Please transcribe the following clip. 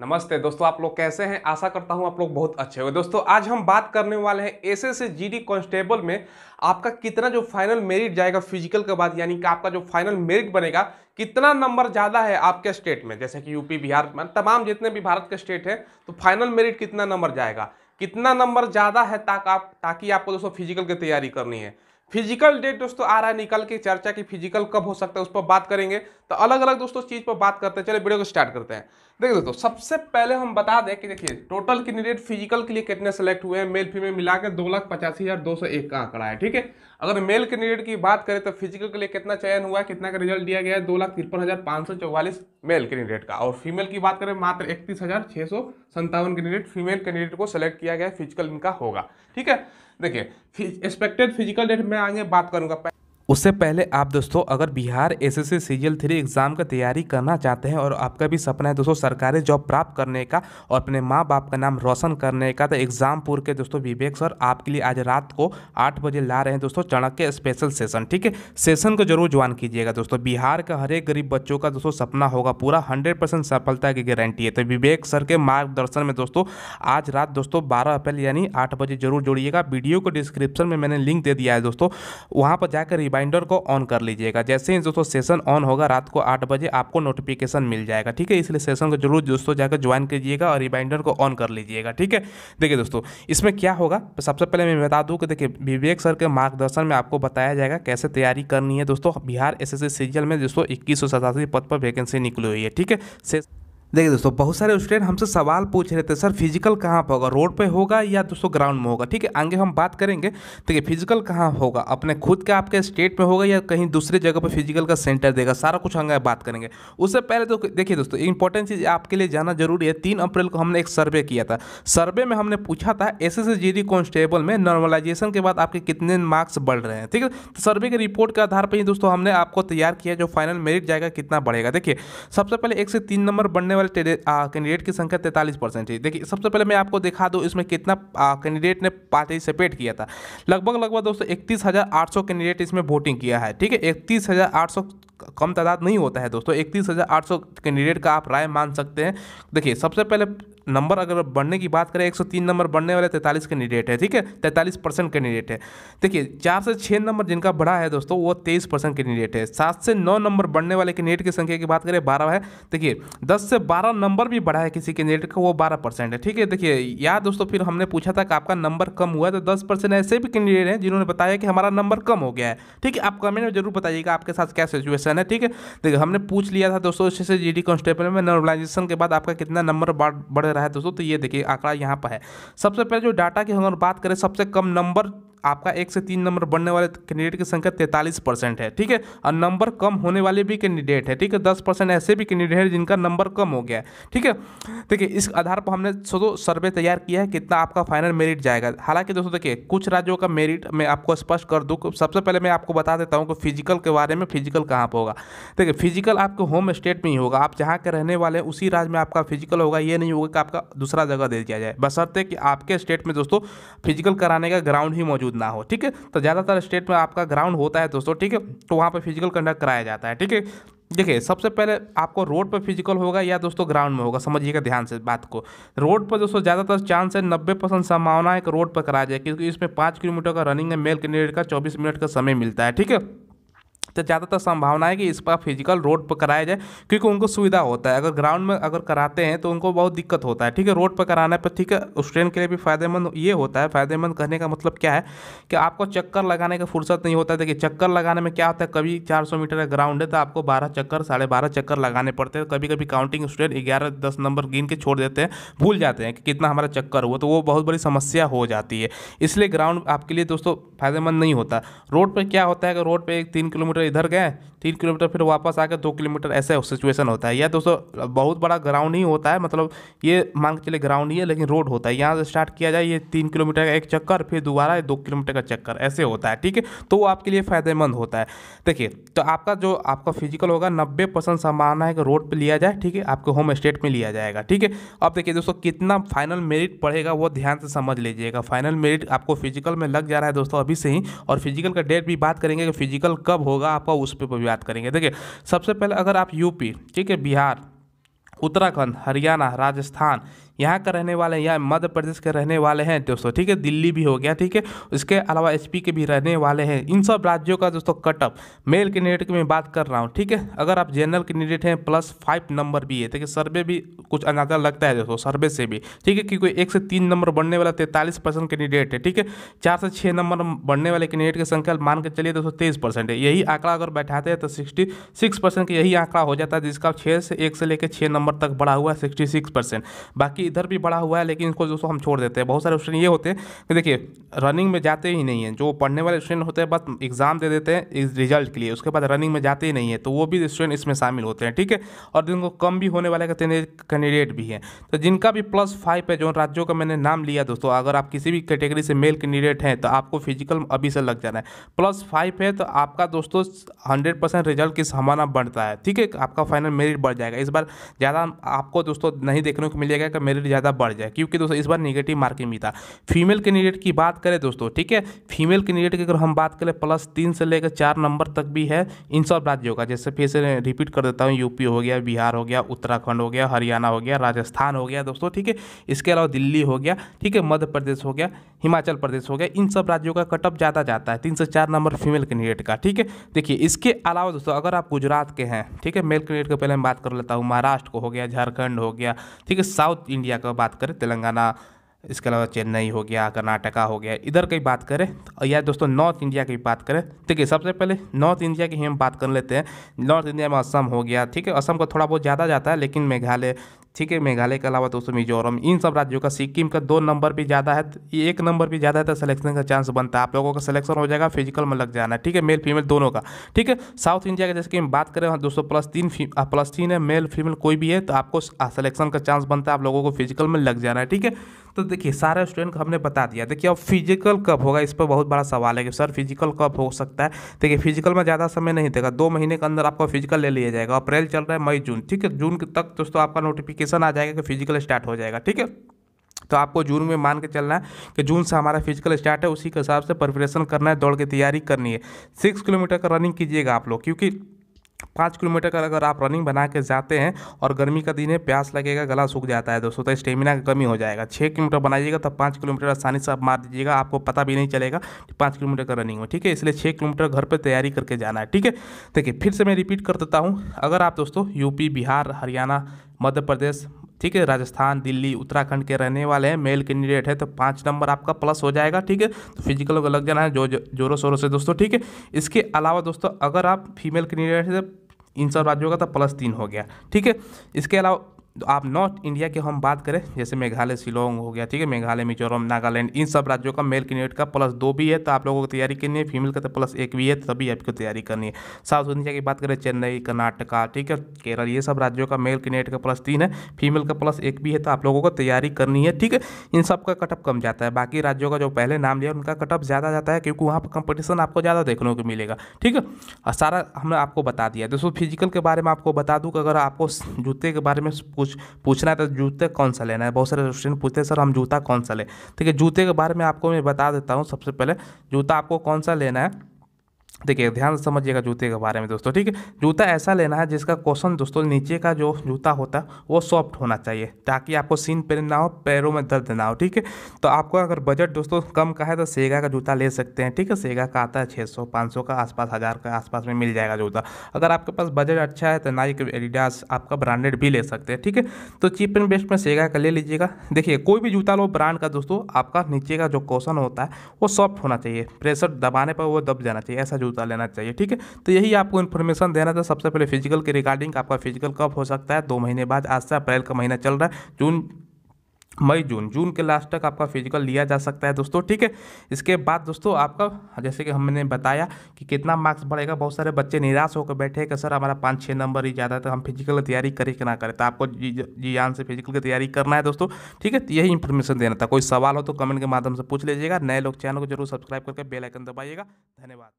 नमस्ते दोस्तों आप लोग कैसे हैं आशा करता हूं आप लोग बहुत अच्छे हो दोस्तों आज हम बात करने वाले हैं एस एस जीडी कांस्टेबल में आपका कितना जो फाइनल मेरिट जाएगा फिजिकल के बाद यानी कि आपका जो फाइनल मेरिट बनेगा कितना नंबर ज़्यादा है आपके स्टेट में जैसे कि यूपी बिहार मतलब तमाम जितने भी भारत के स्टेट हैं तो फाइनल मेरिट कितना नंबर जाएगा कितना नंबर ज़्यादा है ताकि आप ताकि आपको दोस्तों फिजिकल की तैयारी करनी है फिजिकल डेट दोस्तों आ रहा है निकल के चर्चा की फिजिकल कब हो सकता है उस पर बात करेंगे तो अलग अलग दोस्तों चीज़ पर बात करते हैं चलिए वीडियो को स्टार्ट करते हैं देखिए दोस्तों सबसे पहले हम बता दें कि देखिए टोटल कैंडिडेट फिजिकल के लिए कितने सेलेक्ट हुए हैं मेल फीमेल मिला के दो लाख पचासी हज़ार दो सौ एक का आंकड़ा है ठीक है अगर मेल कैंडिडेट की बात करें तो फिजिकल के लिए कितना चयन हुआ है कितना का रिजल्ट दिया गया है दो लाख तिरपन हज़ार पाँच सौ चौवालीस मेल कैंडिडेट का और फीमेल की बात करें मात्र इकतीस हज़ार छह सौ संतावन कैंडिडेट फीमेल कैंडिडेट को सेलेक्ट किया गया फिजिकल इनका होगा ठीक है देखिए एक्सपेक्टेड फिजिकल डेट में आगे बात करूंगा उससे पहले आप दोस्तों अगर Bihar S S C L three exam का तैयारी करना चाहते हैं और आपका भी सपना है दोस्तों सरकारी जॉब प्राप्त करने का और अपने माँ बाप का नाम रोशन करने का तो एग्ज़ामपुर के दोस्तों विवेक सर आपके लिए आज रात को आठ बजे ला रहे हैं दोस्तों चाणक्य स्पेशल सेशन ठीक है सेशन को जरूर ज्वाइन कीजिएगा दोस्तों बिहार का हर एक गरीब बच्चों का दोस्तों सपना होगा पूरा हंड्रेड परसेंट सफलता की गारंटी है तो विवेक सर के मार्गदर्शन में दोस्तों आज रात दोस्तों बारह अप्रैल यानी आठ बजे जरूर जोड़िएगा वीडियो को डिस्क्रिप्शन में मैंने लिंक दे दिया है दोस्तों वहाँ पर जाकर रिवाइज रिमाइंडर को ऑन कर लीजिएगा जैसे ही दोस्तों सेशन ऑन होगा रात को आठ बजे आपको नोटिफिकेशन मिल जाएगा ठीक है इसलिए सेशन को जरूर दोस्तों जाकर ज्वाइन कीजिएगा और रिमाइंडर को ऑन कर लीजिएगा ठीक है देखिए दोस्तों इसमें क्या होगा सबसे पहले मैं बता दूँ कि देखिए विवेक सर के मार्गदर्शन में आपको बताया जाएगा कैसे तैयारी करनी है दोस्तों बिहार एस एस में दोस्तों इक्कीस पद पर वैकेंसी निकली हुई है ठीक है देखिए दोस्तों बहुत सारे स्टूडेंट हमसे सवाल पूछ रहे थे सर फिजिकल कहाँ पर होगा रोड पे होगा या दोस्तों ग्राउंड में होगा ठीक है आगे हम बात करेंगे देखिए फिजिकल कहाँ होगा अपने खुद के आपके स्टेट में होगा या कहीं दूसरे जगह पर फिजिकल का सेंटर देगा सारा कुछ आगे बात करेंगे उससे पहले तो देखिए दोस्तों इंपॉर्टेंट चीज़ आपके लिए जाना जरूरी है तीन अप्रैल को हमने एक सर्वे किया था सर्वे में हमने पूछा था एस एस जी में नॉर्मलाइजेशन के बाद आपके कितने मार्क्स बढ़ रहे हैं ठीक है तो सर्वे की रिपोर्ट के आधार पर ही दोस्तों हमने आपको तैयार किया जो फाइनल मेरिट जाएगा कितना बढ़ेगा देखिए सबसे पहले एक से तीन नंबर बढ़ने वाले कैंडिडेट की संख्या तैंतालीस परसेंट है देखिए सबसे पहले मैं आपको दिखा दूँ इसमें कितना कैंडिडेट ने पार्टिसिपेट किया था लगभग लगभग दोस्तों इकतीस हज़ार आठ सौ कैंडिडेट इसमें वोटिंग किया है ठीक है इकतीस हज़ार आठ सौ कम तादाद नहीं होता है दोस्तों इकतीस हज़ार आठ सौ कैंडिडेट का आप राय मान सकते हैं देखिए सबसे पहले नंबर अगर बढ़ने की बात करें एक नंबर बढ़ने वाले तैंतालीस कैंडिडेट है ठीक है तैंतालीस परसेंट कैंडिडेट है देखिए चार से छः नंबर जिनका बढ़ा है दोस्तों वो तेईस परसेंट कैंडिडेट है सात से नौ नंबर बढ़ने वाले कैंडिडेट की संख्या की बात करें बारह है देखिए दस से बारह नंबर भी बढ़ा है किसी कैंडिडेट का वो बारह परसेंट है ठीक है देखिए या दोस्तों फिर हमने पूछा था कि आपका नंबर कम हुआ तो दस परसेंट ऐसे भी कैंडिडेट हैं जिन्होंने बताया कि हमारा नंबर कम हो गया है ठीक है आप कमेंट में जरूर बताइएगा आपके साथ क्या सिचुएशन है ठीक है देखिए हमने पूछ लिया था दोस्तों जी डी कॉन्स्टेबल में नॉर्मलाइजेशन के बाद आपका कितना नंबर बढ़ रहा रहा है दोस्तों तो ये देखिए आंकड़ा यहाँ पर है सबसे पहले जो डाटा की हम बात करें सबसे कम नंबर आपका एक से तीन नंबर बनने वाले कैंडिडेट की संख्या तैंतालीस परसेंट है ठीक है और नंबर कम होने वाले भी कैंडिडेट है ठीक है दस परसेंट ऐसे भी कैंडिडेट हैं जिनका नंबर कम हो गया है ठीक है देखिए इस आधार पर हमने दोस्तों सर्वे तैयार किया है कितना आपका फाइनल मेरिट जाएगा हालांकि दोस्तों देखिए कुछ राज्यों का मेरिट मैं आपको स्पष्ट कर दूँ सबसे पहले मैं आपको बता देता हूँ कि फिजिकल के बारे में फिजिकल कहाँ पर होगा देखिए फिजिकल आपके होम स्टेट में ही होगा आप जहाँ के रहने वाले उसी राज्य में आपका फिजिकल होगा ये नहीं होगा कि आपका दूसरा जगह दे दिया जाए बसरते कि आपके स्टेट में दोस्तों फिजिकल कराने का ग्राउंड ही मौजूद मौजूद ना हो ठीक है तो ज़्यादातर स्टेट में आपका ग्राउंड होता है दोस्तों ठीक है तो वहाँ पर फिजिकल कंडक्ट कराया जाता है ठीक है देखिए सबसे पहले आपको रोड पर फिजिकल होगा या दोस्तों ग्राउंड में होगा समझिएगा ध्यान से बात को रोड पर दोस्तों ज़्यादातर चांस है नब्बे परसेंट संभावना है कि रोड पर कराया जाए क्योंकि इसमें पाँच किलोमीटर का रनिंग है मेल कैंडिडेट का चौबीस मिनट का समय मिलता है ठीक है तो ज़्यादातर संभावना है कि इस पर फिजिकल रोड पर कराया जाए क्योंकि उनको सुविधा होता है अगर ग्राउंड में अगर कराते हैं तो उनको बहुत दिक्कत होता है ठीक है रोड पर कराने पर ठीक है स्टूडेंट के लिए भी फ़ायदेमंद ये होता है फ़ायदेमंद कहने का मतलब क्या है कि आपको चक्कर लगाने का फुर्सत नहीं होता है देखिए चक्कर लगाने में क्या होता है कभी चार मीटर का ग्राउंड है तो आपको बारह चक्कर साढ़े चक्कर लगाने पड़ते हैं कभी कभी काउंटिंग स्टूडेंट ग्यारह दस नंबर गिन के छोड़ देते हैं भूल जाते हैं कि कितना हमारा चक्कर हुआ तो वो बहुत बड़ी समस्या हो जाती है इसलिए ग्राउंड आपके लिए दोस्तों फायदेमंद नहीं होता रोड पर क्या होता है कि रोड पर एक तीन किलोमीटर इधर गए तीन किलोमीटर फिर वापस आकर दो किलोमीटर ऐसे सिचुएशन होता है या दोस्तों बहुत बड़ा ग्राउंड ही होता है मतलब ये मान के चले ग्राउंड ही है लेकिन रोड होता है यहाँ से स्टार्ट किया जाए ये तीन किलोमीटर का एक चक्कर फिर दोबारा दो किलोमीटर का चक्कर ऐसे होता है ठीक है तो वो आपके लिए फ़ायदेमंद होता है देखिए तो आपका जो आपका फिजिकल होगा नब्बे परसेंट संभावना है कि रोड पर लिया जाए ठीक है आपके होम स्टेट में लिया जाएगा ठीक है अब देखिए दोस्तों कितना फाइनल मेरिट पड़ेगा वो ध्यान से समझ लीजिएगा फाइनल मेरिट आपको फिजिकल में लग जा रहा है दोस्तों अभी से ही और फिजिकल का डेट भी बात करेंगे कि फिजिकल कब होगा आपका उस पर बात करेंगे देखिए सबसे पहले अगर आप यूपी ठीक है बिहार उत्तराखंड हरियाणा राजस्थान यहाँ का रहने वाले हैं या मध्य प्रदेश के रहने वाले हैं दोस्तों ठीक है दिल्ली भी हो गया ठीक है उसके अलावा एच के भी रहने वाले हैं इन सब राज्यों का दोस्तों कटअप मेल कैंडिडेट मैं बात कर रहा हूँ ठीक है अगर आप जनरल कैंडिडेट हैं प्लस फाइव नंबर भी है देखिए सर्वे भी कुछ अंदाजा लगता है दोस्तों सर्वे से भी ठीक है क्योंकि एक से तीन नंबर बढ़ने वाला तैंतालीस परसेंट कैंडिडेट है ठीक है चार से छः नंबर बढ़ने वाले कैंडिडेट की संख्या मान के चलिए दोस्तों तेईस परसेंट है यही आंकड़ा अगर बैठाते हैं तो सिक्सटी सिक्स परसेंट यही आंकड़ा हो जाता है जिसका छः से एक से लेकर छः नंबर तक बढ़ा हुआ है सिक्सटी सिक्स परसेंट बाकी इधर भी बढ़ा हुआ है लेकिन इसको दोस्तों हम छोड़ देते हैं बहुत सारे स्टूडेंट ये होते हैं कि देखिए रनिंग में जाते ही नहीं है जो पढ़ने वाले स्टूडेंट होते हैं बस एग्ज़ाम दे देते हैं इस रिजल्ट के लिए उसके बाद रनिंग में जाते ही नहीं है तो वो भी स्टूडेंट इसमें शामिल होते हैं ठीक है और जिनको कम भी होने वाले कैंडिडेट भी हैं तो जिनका भी प्लस फाइव है जो राज्यों का मैंने नाम लिया दोस्तों अगर आप किसी भी कैटेगरी से मेल कैंडिडेट हैं तो आपको फिजिकल अभी से लग जाना है प्लस फाइव है तो आपका दोस्तों हंड्रेड परसेंट रिजल्ट की संभावना बढ़ता है ठीक है आपका फाइनल मेरिट बढ़ जाएगा इस बार ज़्यादा आपको दोस्तों नहीं देखने को मिलेगा कि मेरे कैंडिडेट ज़्यादा बढ़ जाए क्योंकि दोस्तों इस बार निगेटिव मार्किंग भी था फीमेल कैंडिडेट की बात करें दोस्तों ठीक है फीमेल कैंडिडेट की अगर हम बात करें प्लस तीन से लेकर चार नंबर तक भी है इन सब राज्यों का जैसे फिर से रिपीट कर देता हूँ यूपी हो गया बिहार हो गया उत्तराखंड हो गया हरियाणा हो गया राजस्थान हो गया दोस्तों ठीक है इसके अलावा दिल्ली हो गया ठीक है मध्य प्रदेश हो गया हिमाचल प्रदेश हो गया इन सब राज्यों का कटअप ज़्यादा जाता है तीन से चार नंबर फीमेल कैंडिडेट का ठीक है देखिए इसके अलावा दोस्तों अगर आप गुजरात के हैं ठीक है मेल कैंडिडेट का पहले मैं बात कर लेता हूँ महाराष्ट्र को हो गया झारखंड हो गया ठीक है साउथ इंडिया इंडिया का बात करें तेलंगाना इसके अलावा चेन्नई हो गया कर्नाटका हो गया इधर की बात करें या दोस्तों नॉर्थ इंडिया की बात करें ठीक है सबसे पहले नॉर्थ इंडिया की हम बात कर लेते हैं नॉर्थ इंडिया में असम हो गया ठीक है असम को थोड़ा बहुत ज़्यादा जाता है लेकिन मेघालय ठीक है मेघालय के अलावा दोस्तों मिजोरम इन सब राज्यों का सिक्किम का दो नंबर भी ज़्यादा है तो एक नंबर भी ज़्यादा है तो सिलेक्शन का चांस बनता है आप लोगों का सिलेक्शन हो जाएगा फिजिकल में लग जाना है ठीक है मेल फीमेल दोनों का ठीक है साउथ इंडिया का जैसे कि हम बात करें दोस्तों प्लस तीन प्लस तीन है मेल फीमेल कोई भी है तो आपको सलेक्शन का चांस बनता है आप लोगों को फिजिकल में लग जाना है ठीक है तो देखिए सारे स्टूडेंट को हमने बता दिया देखिए अब फिजिकल कब होगा इस पर बहुत बड़ा सवाल है कि सर फिजिकल कब हो सकता है देखिए फिजिकल में ज़्यादा समय नहीं देगा दो महीने के अंदर आपका फिजिकल ले लिया जाएगा अप्रैल चल रहा है मई जून ठीक है जून तक दोस्तों आपका नोटिफिकेशन आ जाएगा कि फिजिकल स्टार्ट हो जाएगा ठीक है तो आपको जून में मान के चलना है कि जून से हमारा फिजिकल स्टार्ट है उसी के हिसाब से प्रिपरेशन करना है दौड़ की तैयारी करनी है सिक्स किलोमीटर का रनिंग कीजिएगा आप लोग क्योंकि पाँच किलोमीटर का अगर आप रनिंग बना के जाते हैं और गर्मी का दिन है प्यास लगेगा गला सूख जाता है दोस्तों तो स्टेमिना कमी हो जाएगा छः किलोमीटर बनाइएगा तब तो पाँच किलोमीटर आसानी से आप मार दीजिएगा आपको पता भी नहीं चलेगा कि पाँच किलोमीटर का रनिंग हो ठीक है इसलिए छः किलोमीटर घर पर तैयारी करके जाना है ठीक है देखिए फिर से मैं रिपीट कर देता हूँ अगर आप दोस्तों यूपी बिहार हरियाणा मध्य प्रदेश ठीक है राजस्थान दिल्ली उत्तराखंड के रहने वाले हैं मेल कैंडिडेट है तो पाँच नंबर आपका प्लस हो जाएगा ठीक है तो फिजिकल को लग जाना है जो जोरों शोरों से दोस्तों ठीक है इसके अलावा दोस्तों अगर आप फीमेल कैंडिडेट से इन सब राज्यों का तो प्लस तीन हो गया ठीक है इसके अलावा तो आप नॉर्थ इंडिया की हम बात करें जैसे मेघालय शिलोंग हो गया ठीक है मेघालय मिजोरम नागालैंड इन सब राज्यों का मेल कैंडिडेट का प्लस दो भी है तो आप लोगों को तैयारी करनी है फीमेल का तो प्लस एक भी है तभी तो आपको तैयारी करनी है साउथ इंडिया की बात करें चेन्नई कर्नाटका ठीक है केरल ये सब राज्यों का मेल कैंडिडेट का प्लस तीन है फीमेल का प्लस एक भी है तो आप लोगों को तैयारी करनी है ठीक है इन सब का कटअप कम जाता है बाकी राज्यों का जो पहले नाम लिया उनका कटअप ज़्यादा जाता है क्योंकि वहाँ पर कंपटीशन आपको ज़्यादा देखने को मिलेगा ठीक है और सारा हमने आपको बता दिया दोस्तों फिजिकल के बारे में आपको बता दूँ कि अगर आपको जूते के बारे में पूछ पूछ पूछना है तो जूते कौन सा लेना है बहुत सारे स्टूडेंट पूछते हैं सर हम जूता कौन सा लें ठीक है जूते के बारे में आपको मैं बता देता हूँ सबसे पहले जूता आपको कौन सा लेना है देखिए ध्यान से समझिएगा जूते के बारे में दोस्तों ठीक है जूता ऐसा लेना है जिसका क्वेश्चन दोस्तों नीचे का जो जूता होता है वो सॉफ्ट होना चाहिए ताकि आपको सीन पेन ना हो पैरों में दर्द ना हो ठीक है तो आपको अगर बजट दोस्तों कम का है तो सेगा का जूता ले सकते हैं ठीक है सेगा का आता है छः सौ पाँच सौ का आसपास हज़ार का आसपास में मिल जाएगा जूता अगर आपके पास बजट अच्छा है तो नाइक एडिडास आपका ब्रांडेड भी ले सकते हैं ठीक है तो चीप एंड बेस्ट में सेगा का ले लीजिएगा देखिए कोई भी जूता लो ब्रांड का दोस्तों आपका नीचे का जो क्वेश्चन होता है वो सॉफ्ट होना चाहिए प्रेशर दबाने पर वो दब जाना चाहिए ऐसा सा जूता लेना चाहिए ठीक है तो यही आपको इन्फॉर्मेशन देना था सबसे पहले फिजिकल के रिगार्डिंग आपका फिजिकल कब हो सकता है दो महीने बाद आज से अप्रैल का महीना चल रहा है जून मई जून जून के लास्ट तक आपका फिजिकल लिया जा सकता है दोस्तों ठीक है इसके बाद दोस्तों आपका जैसे कि हमने बताया कि कितना मार्क्स बढ़ेगा बहुत सारे बच्चे निराश होकर बैठे कि सर हमारा पाँच छः नंबर ही ज़्यादा तो हम फिजिकल की तैयारी करें कि ना करें तो आपको जी जान से फिजिकल की तैयारी करना है दोस्तों ठीक है तो यही इन्फॉर्मेशन देना था कोई सवाल हो तो कमेंट के माध्यम से पूछ लीजिएगा नए लोग चैनल को जरूर सब्सक्राइब करके बेलाइकन दबाइएगा धन्यवाद